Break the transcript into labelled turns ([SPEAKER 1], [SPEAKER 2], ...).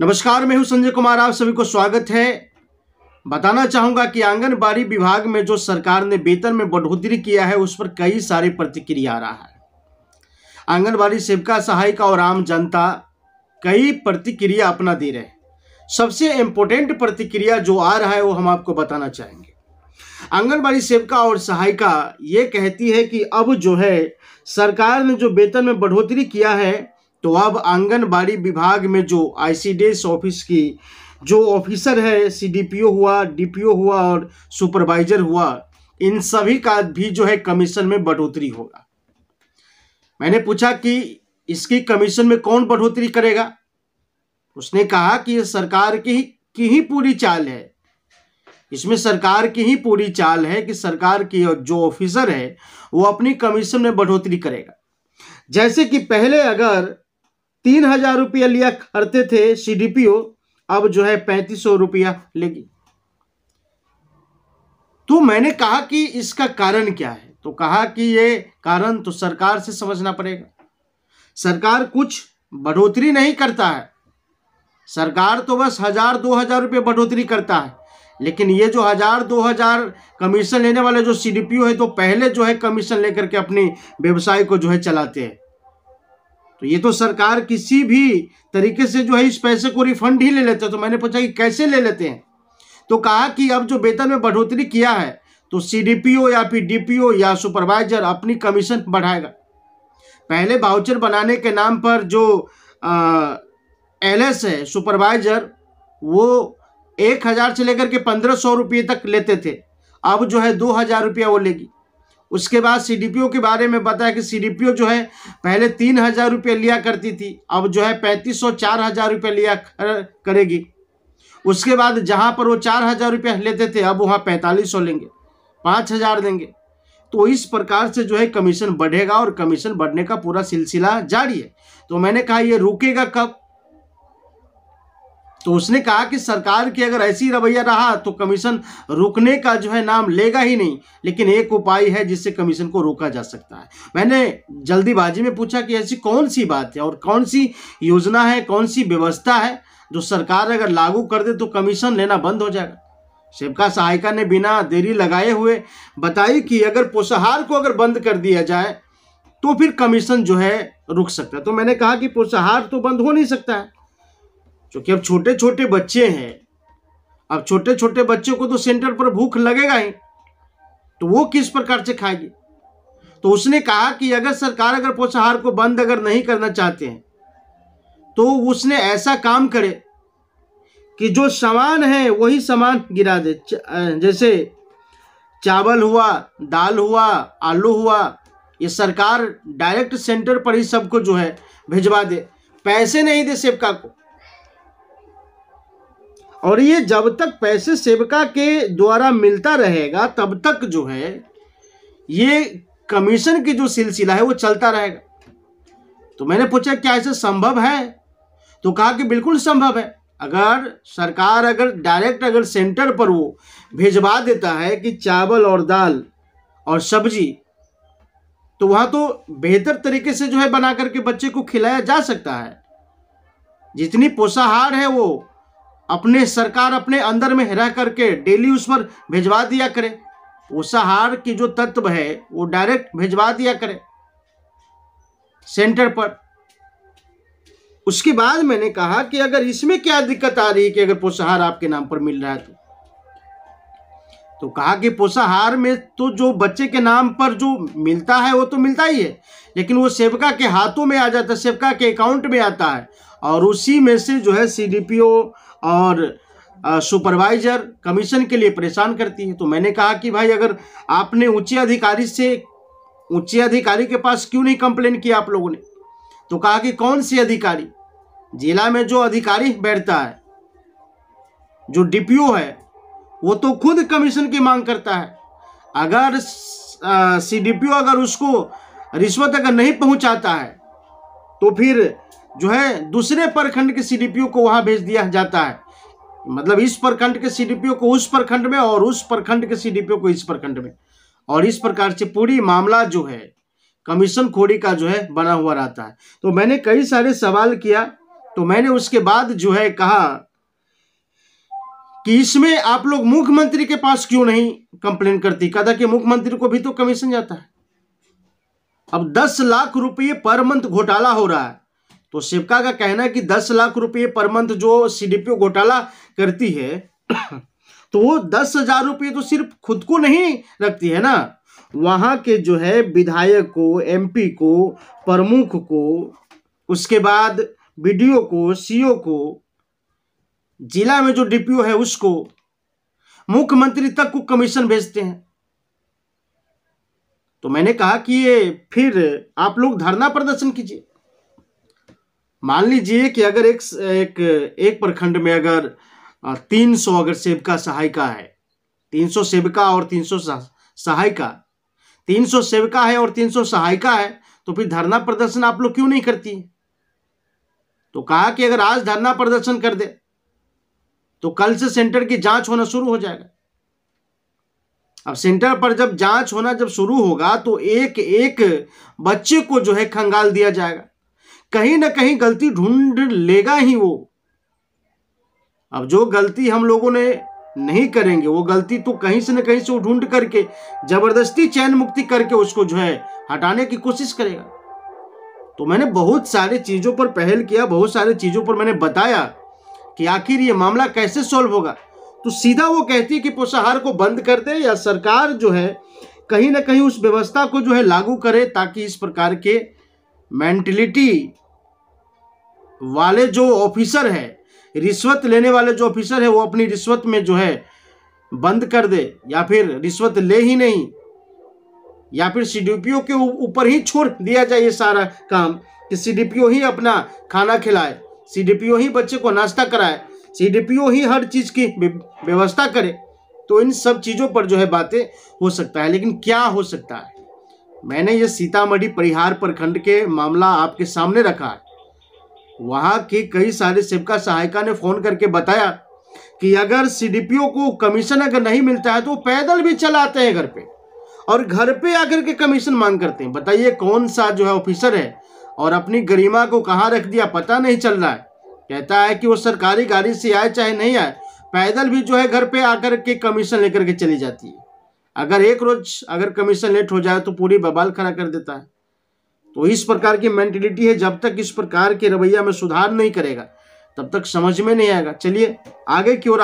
[SPEAKER 1] नमस्कार मैं हूं संजय कुमार आप सभी को स्वागत है बताना चाहूंगा कि आंगनबाड़ी विभाग में जो सरकार ने वेतन में बढ़ोतरी किया है उस पर कई सारी प्रतिक्रिया आ रहा है आंगनबाड़ी सेविका सहायिका और आम जनता कई प्रतिक्रिया अपना दे रहे हैं सबसे इम्पोर्टेंट प्रतिक्रिया जो आ रहा है वो हम आपको बताना चाहेंगे आंगनबाड़ी सेविका और सहायिका ये कहती है कि अब जो है सरकार ने जो वेतन में बढ़ोतरी किया है तो अब आंगनबाड़ी विभाग में जो आईसीडीएस ऑफिस की जो ऑफिसर है सीडीपीओ हुआ डीपीओ हुआ और सुपरवाइजर हुआ इन सभी का भी जो है कमीशन में बढ़ोतरी होगा मैंने पूछा कि इसकी कमीशन में कौन बढ़ोतरी करेगा उसने कहा कि यह सरकार की ही की ही पूरी चाल है इसमें सरकार की ही पूरी चाल है कि सरकार की जो ऑफिसर है वो अपनी कमीशन में बढ़ोतरी करेगा जैसे कि पहले अगर तीन हजार रुपया लिया करते थे सीडीपीओ अब जो है पैंतीस सौ रुपया लेगी तो मैंने कहा कि इसका कारण क्या है तो कहा कि ये कारण तो सरकार से समझना पड़ेगा सरकार कुछ बढ़ोतरी नहीं करता है सरकार तो बस हजार दो हजार रुपये बढ़ोतरी करता है लेकिन ये जो हजार दो हजार कमीशन लेने वाले जो सीडीपीओ है तो पहले जो है कमीशन लेकर के अपनी व्यवसाय को जो है चलाते हैं तो ये तो सरकार किसी भी तरीके से जो है इस पैसे को रिफंड ही ले लेते हैं तो मैंने पूछा कि कैसे ले लेते हैं तो कहा कि अब जो वेतन में बढ़ोतरी किया है तो सीडीपीओ या फिर डीपीओ या सुपरवाइजर अपनी कमीशन बढ़ाएगा पहले बाउचर बनाने के नाम पर जो एल एस है सुपरवाइजर वो एक हज़ार से लेकर के पंद्रह सौ रुपये तक लेते थे अब जो है दो हज़ार रुपया वो लेगी उसके बाद सी के बारे में बताया कि सी जो है पहले तीन हज़ार रुपये लिया करती थी अब जो है पैंतीस सौ चार हज़ार रुपये लिया करेगी उसके बाद जहाँ पर वो चार हज़ार रुपये लेते थे अब वहाँ पैंतालीस सौ लेंगे पाँच हज़ार देंगे तो इस प्रकार से जो है कमीशन बढ़ेगा और कमीशन बढ़ने का पूरा सिलसिला जारी है तो मैंने कहा ये रुकेगा कब तो उसने कहा कि सरकार की अगर ऐसी रवैया रहा तो कमीशन रुकने का जो है नाम लेगा ही नहीं लेकिन एक उपाय है जिससे कमीशन को रोका जा सकता है मैंने जल्दीबाजी में पूछा कि ऐसी कौन सी बात है और कौन सी योजना है कौन सी व्यवस्था है जो सरकार अगर लागू कर दे तो कमीशन लेना बंद हो जाएगा सेवका सहायिका ने बिना देरी लगाए हुए बताई कि अगर पोषाहार को अगर बंद कर दिया जाए तो फिर कमीशन जो है रुक सकता है तो मैंने कहा कि पोषाहार तो बंद हो नहीं सकता है क्योंकि अब छोटे छोटे बच्चे हैं अब छोटे छोटे बच्चों को तो सेंटर पर भूख लगेगा ही तो वो किस प्रकार से खाएगी तो उसने कहा कि अगर सरकार अगर पोषाहार को बंद अगर नहीं करना चाहते हैं तो उसने ऐसा काम करे कि जो सामान है वही सामान गिरा दे जैसे चावल हुआ दाल हुआ आलू हुआ ये सरकार डायरेक्ट सेंटर पर ही सबको जो है भिजवा दे पैसे नहीं दे सेवका को और ये जब तक पैसे सेविका के द्वारा मिलता रहेगा तब तक जो है ये कमीशन की जो सिलसिला है वो चलता रहेगा तो मैंने पूछा क्या ऐसे संभव है तो कहा कि बिल्कुल संभव है अगर सरकार अगर डायरेक्ट अगर सेंटर पर वो भेजवा देता है कि चावल और दाल और सब्जी तो वहाँ तो बेहतर तरीके से जो है बना करके बच्चे को खिलाया जा सकता है जितनी पोषाहार है वो अपने सरकार अपने अंदर में रह करके डेली उस पर भिजवा दिया करे पोषाहार की जो तत्व है वो डायरेक्ट भिजवा दिया करे सेंटर पर उसके बाद मैंने कहा कि अगर इसमें क्या दिक्कत आ रही है कि अगर पोषाहार आपके नाम पर मिल रहा है तो तो कहा कि पोषाहार में तो जो बच्चे के नाम पर जो मिलता है वो तो मिलता ही है लेकिन वो सेवका के हाथों में आ जाता है सेवका के अकाउंट में आता है और उसी में से जो है सी और सुपरवाइजर कमीशन के लिए परेशान करती है तो मैंने कहा कि भाई अगर आपने उच्च अधिकारी से ऊंचे अधिकारी के पास क्यों नहीं कंप्लेन किया आप लोगों ने तो कहा कि कौन सी अधिकारी जिला में जो अधिकारी बैठता है जो डीपीओ है वो तो खुद कमीशन की मांग करता है अगर सीडीपीओ अगर उसको रिश्वत अगर नहीं पहुंचाता है तो फिर जो है दूसरे प्रखंड के सीडीपीओ को वहां भेज दिया जाता है मतलब इस प्रखंड के सीडीपीओ को उस प्रखंड में और उस प्रखंड के सीडीपीओ को इस प्रखंड में और इस प्रकार से पूरी मामला जो है कमीशन खोरी का जो है बना हुआ रहता है तो मैंने कई सारे सवाल किया तो मैंने उसके बाद जो है कहा कि इसमें आप लोग मुख्यमंत्री के पास क्यों नहीं कंप्लेन करती कदा कि मुख्यमंत्री को भी तो कमीशन जाता है अब दस लाख रुपये पर मंथ घोटाला हो रहा है तो शिवका का कहना है कि दस लाख रुपये पर मंथ जो सीडीपीओ घोटाला करती है तो वो दस हजार रुपये तो सिर्फ खुद को नहीं रखती है ना वहाँ के जो है विधायक को एमपी को प्रमुख को उसके बाद बीडीओ को सीओ e को जिला में जो डीपीओ है उसको मुख्यमंत्री तक को कमीशन भेजते हैं तो मैंने कहा कि ये फिर आप लोग धरना प्रदर्शन कीजिए मान लीजिए कि अगर एक एक एक प्रखंड में अगर तीन सौ अगर सेविका सहायिका है तीन सौ सेविका और तीन सौ सहायिका तीन सौ सेविका है और तीन सौ सहायिका है तो फिर धरना प्रदर्शन आप लोग क्यों नहीं करती तो कहा कि अगर आज धरना प्रदर्शन कर दे तो कल से सेंटर की जांच होना शुरू हो जाएगा अब सेंटर पर जब जांच होना जब शुरू होगा तो एक एक बच्चे को जो है खंगाल दिया जाएगा कहीं ना कहीं गलती ढूंढ लेगा ही वो अब जो गलती हम लोगों ने नहीं करेंगे वो गलती तो कहीं से ना कहीं से ढूंढ करके जबरदस्ती चैन मुक्ति करके उसको जो है हटाने की कोशिश करेगा तो मैंने बहुत सारे चीज़ों पर पहल किया बहुत सारे चीज़ों पर मैंने बताया कि आखिर ये मामला कैसे सॉल्व होगा तो सीधा वो कहती है कि पोषाहार को बंद कर दे या सरकार जो है कहीं ना कहीं उस व्यवस्था को जो है लागू करे ताकि इस प्रकार के मेंटलिटी वाले जो ऑफिसर है रिश्वत लेने वाले जो ऑफिसर है वो अपनी रिश्वत में जो है बंद कर दे या फिर रिश्वत ले ही नहीं या फिर सी के ऊपर ही छोड़ दिया जाए ये सारा काम कि सी ही अपना खाना खिलाए सीडीपीओ ही बच्चे को नाश्ता कराए सीडीपीओ ही हर चीज़ की व्यवस्था करे तो इन सब चीज़ों पर जो है बातें हो सकता है लेकिन क्या हो सकता है मैंने ये सीतामढ़ी परिहार प्रखंड के मामला आपके सामने रखा है वहाँ के कई सारे सेवका सहायिका ने फ़ोन करके बताया कि अगर सीडीपीओ को कमीशन अगर नहीं मिलता है तो वो पैदल भी चलाते हैं घर पे और घर पे आकर के कमीशन मांग करते हैं बताइए कौन सा जो है ऑफिसर है और अपनी गरिमा को कहाँ रख दिया पता नहीं चल रहा है कहता है कि वो सरकारी गाड़ी से आए चाहे नहीं आए पैदल भी जो है घर पे आकर के कमीशन लेकर के चली जाती है अगर एक रोज अगर कमीशन लेट हो जाए तो पूरी बबाल खड़ा कर देता है तो इस प्रकार की मेंटेलिटी है जब तक इस प्रकार के रवैया में सुधार नहीं करेगा तब तक समझ में नहीं आएगा चलिए आगे की ओर